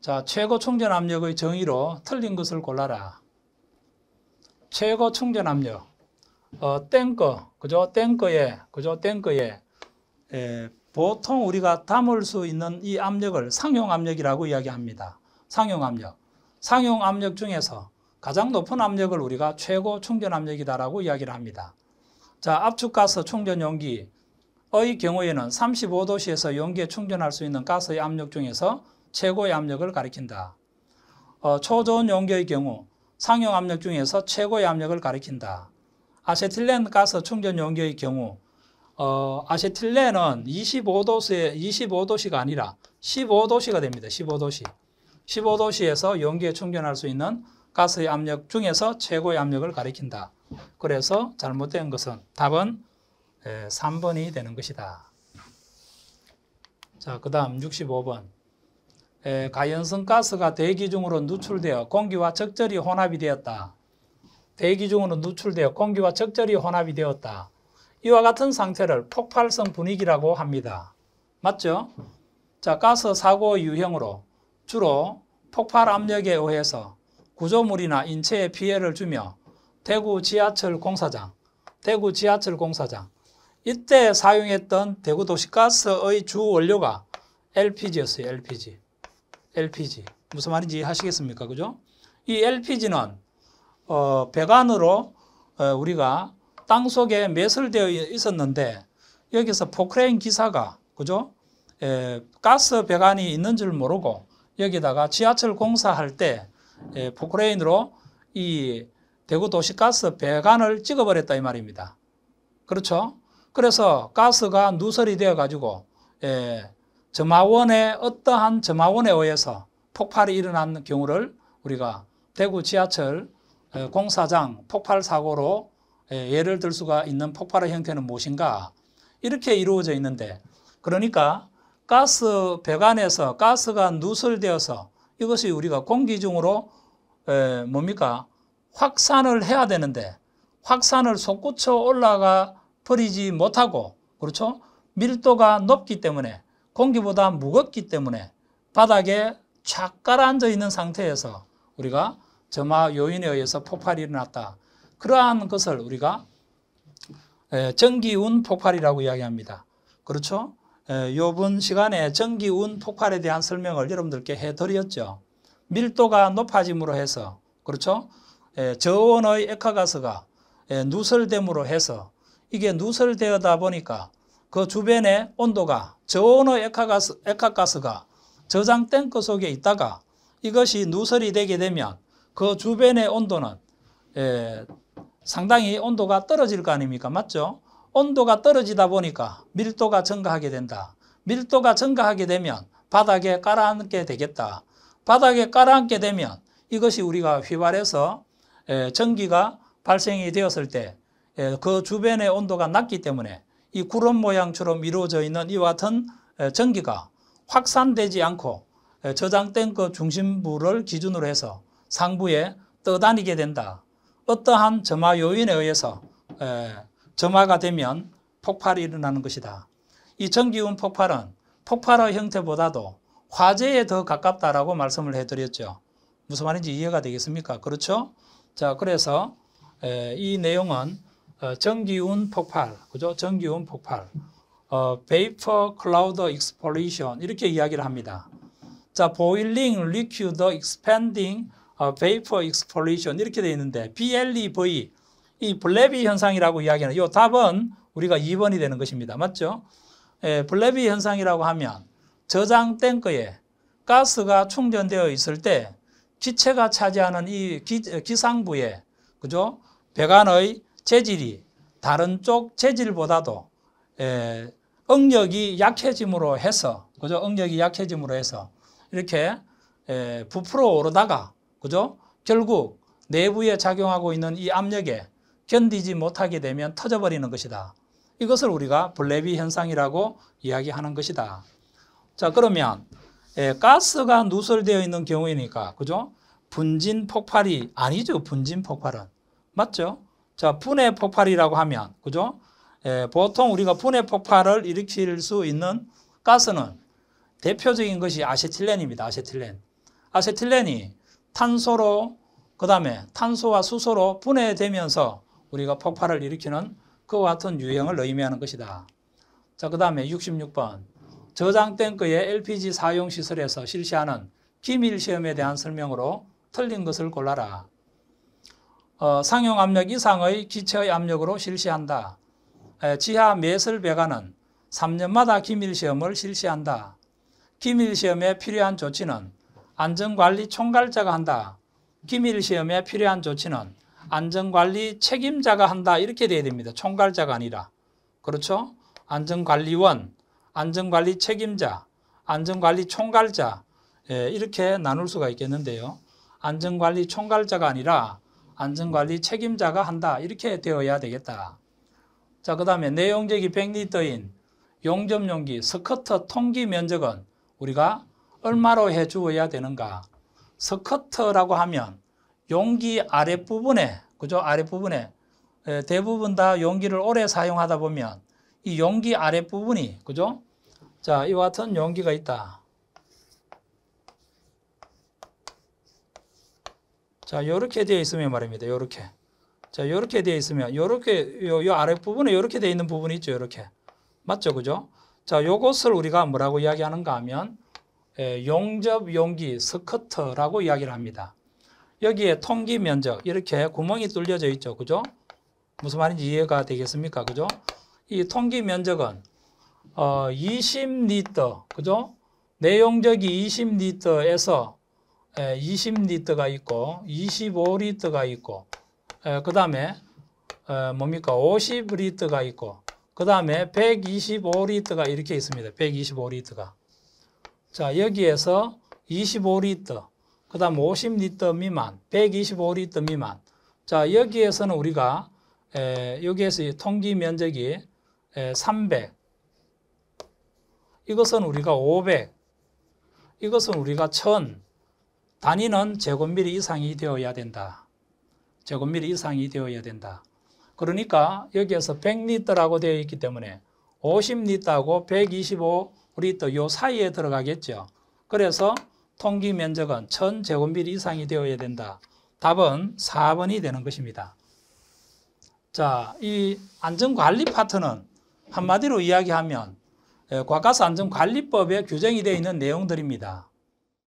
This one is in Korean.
자, 최고 충전 압력의 정의로 틀린 것을 골라라. 최고 충전 압력. 어, 탱커, 그죠? 탱커에, 그죠? 탱커에, 에, 보통 우리가 담을 수 있는 이 압력을 상용 압력이라고 이야기합니다. 상용 압력. 상용 압력 중에서 가장 높은 압력을 우리가 최고 충전 압력이다라고 이야기를 합니다. 자, 압축가스 충전 용기의 경우에는 35도씨에서 용기에 충전할 수 있는 가스의 압력 중에서 최고의 압력을 가리킨다. 어, 초저온 용기의 경우 상용 압력 중에서 최고의 압력을 가리킨다. 아세틸렌 가스 충전 용기의 경우 어, 아세틸렌은 25도씨에 25도씨가 아니라 15도씨가 됩니다. 15도씨. 15도씨에서 용기에 충전할 수 있는 가스의 압력 중에서 최고의 압력을 가리킨다. 그래서 잘못된 것은 답은 3번이 되는 것이다. 자, 그 다음 65번. 가연성 가스가 대기 중으로 누출되어 공기와 적절히 혼합이 되었다. 대기 중으로 누출되어 공기와 적절히 혼합이 되었다. 이와 같은 상태를 폭발성 분위기라고 합니다. 맞죠? 자, 가스 사고 유형으로 주로 폭발 압력에 의해서 구조물이나 인체에 피해를 주며 대구 지하철 공사장, 대구 지하철 공사장, 이때 사용했던 대구 도시가스의 주 원료가 LPG였어요, LPG. LPG. 무슨 말인지 하시겠습니까? 그죠? 이 LPG는 어, 배관으로 어, 우리가 땅 속에 매설되어 있었는데 여기서 포크레인 기사가 그죠? 에, 가스 배관이 있는 줄 모르고 여기다가 지하철 공사할 때 에, 포크레인으로 이 대구 도시가스 배관을 찍어버렸다 이 말입니다. 그렇죠? 그래서 가스가 누설이 되어 가지고 에, 점화원의 어떠한 점화원에 의해서 폭발이 일어난 경우를 우리가 대구 지하철 어, 공사장 폭발 사고로 예를 들 수가 있는 폭발의 형태는 무엇인가 이렇게 이루어져 있는데 그러니까 가스 배관에서 가스가 누설되어서 이것이 우리가 공기 중으로 에, 뭡니까 확산을 해야 되는데 확산을 솟구쳐 올라가 버리지 못하고 그렇죠 밀도가 높기 때문에 공기보다 무겁기 때문에 바닥에 착 가라앉아 있는 상태에서 우리가 점화 요인에 의해서 폭발이 일어났다. 그러한 것을 우리가 전기운 폭발이라고 이야기합니다. 그렇죠? 요번 시간에 전기운 폭발에 대한 설명을 여러분들께 해드렸죠. 밀도가 높아짐으로 해서 그렇죠? 저온의 액화가스가 누설됨으로 해서 이게 누설되다 보니까 그 주변의 온도가 저온의 액화가스, 액화가스가 저장 탱크 그 속에 있다가 이것이 누설이 되게 되면 그 주변의 온도는 에, 예, 상당히 온도가 떨어질 거 아닙니까? 맞죠? 온도가 떨어지다 보니까 밀도가 증가하게 된다. 밀도가 증가하게 되면 바닥에 깔아앉게 되겠다. 바닥에 깔아앉게 되면 이것이 우리가 휘발해서 예, 전기가 발생이 되었을 때그 예, 주변의 온도가 낮기 때문에 이 구름 모양처럼 이루어져 있는 이와 같은 전기가 확산되지 않고 저장 된그 중심부를 기준으로 해서 상부에 떠다니게 된다. 어떠한 점화 요인에 의해서 점화가 되면 폭발이 일어나는 것이다. 이 전기운 폭발은 폭발의 형태보다도 화재에 더 가깝다라고 말씀을 해드렸죠. 무슨 말인지 이해가 되겠습니까? 그렇죠? 자, 그래서 이 내용은 전기운 어, 폭발, 그죠? 전기운 폭발, 어, vapor cloud explosion 이렇게 이야기를 합니다. 자, boiling liquid expanding 어, vapor explosion 이렇게 되어 있는데 BLEV 이 블레비 현상이라고 이야기하는 이 답은 우리가 2번이 되는 것입니다. 맞죠? 예, 블레비 현상이라고 하면 저장 탱크에 가스가 충전되어 있을 때 기체가 차지하는 이 기, 상부에 그죠? 배관의 재질이 다른 쪽 재질보다도 에, 응력이 약해짐으로 해서 그죠? 응력이 약해짐으로 해서 이렇게 에, 부풀어 오르다가 그죠? 결국 내부에 작용하고 있는 이 압력에 견디지 못하게 되면 터져버리는 것이다. 이것을 우리가 블레비 현상이라고 이야기하는 것이다. 자 그러면 에, 가스가 누설되어 있는 경우이니까 그죠? 분진 폭발이 아니죠. 분진 폭발은 맞죠? 자, 분해 폭발이라고 하면, 그죠? 예, 보통 우리가 분해 폭발을 일으킬 수 있는 가스는 대표적인 것이 아세틸렌입니다. 아세틸렌. 아세틸렌이 탄소로, 그 다음에 탄소와 수소로 분해되면서 우리가 폭발을 일으키는 그와 같은 유형을 의미하는 것이다. 자, 그 다음에 66번. 저장 탱크의 LPG 사용 시설에서 실시하는 기밀 시험에 대한 설명으로 틀린 것을 골라라. 어, 상용 압력 이상의 기체의 압력으로 실시한다. 에, 지하 매설 배관은 3년마다 기밀시험을 실시한다. 기밀시험에 필요한 조치는 안전관리 총괄자가 한다. 기밀시험에 필요한 조치는 안전관리 책임자가 한다. 이렇게 돼야 됩니다. 총괄자가 아니라. 그렇죠? 안전관리원, 안전관리 책임자, 안전관리 총괄자 예, 이렇게 나눌 수가 있겠는데요. 안전관리 총괄자가 아니라 안전관리 책임자가 한다. 이렇게 되어야 되겠다. 자, 그 다음에 내용적기 100리터인 용접용기 스커트 통기 면적은 우리가 얼마로 해주어야 되는가? 스커트라고 하면 용기 아랫부분에, 그죠? 아랫부분에 대부분 다 용기를 오래 사용하다 보면 이 용기 아랫부분이, 그죠? 자, 이와 같은 용기가 있다. 자, 요렇게 되어 있으면 말입니다. 요렇게. 자, 요렇게 되어 있으면 요렇게 요, 요 아랫부분에 요렇게 되어 있는 부분이 있죠. 요렇게. 맞죠? 그죠? 자, 요것을 우리가 뭐라고 이야기하는가 하면 에, 예, 용접 용기 스커트라고 이야기를 합니다. 여기에 통기 면적 이렇게 구멍이 뚫려져 있죠. 그죠? 무슨 말인지 이해가 되겠습니까? 그죠? 이 통기 면적은 어, 20리터, 그죠? 내용적이 20리터에서 20리터가 예, 있고 25리터가 있고 예, 그 다음에 어, 뭡니까 50리터가 있고 그 다음에 125리터가 이렇게 있습니다. 125리터가 자 여기에서 25리터 그 다음 50리터 미만 125리터 미만 자 여기에서는 우리가 에, 예, 여기에서 통기 면적이 에, 300 이것은 우리가 500 이것은 우리가 1000 단위는 제곱미터 이상이 되어야 된다. 제곱미터 이상이 되어야 된다. 그러니까 여기에서 100리터라고 되어 있기 때문에 50리터하고 125리터 요 사이에 들어가겠죠. 그래서 통기 면적은 1000제곱미터 이상이 되어야 된다. 답은 4번이 되는 것입니다. 자, 이 안전관리 파트는 한마디로 이야기하면 과가스 안전관리법에 규정이 되어 있는 내용들입니다.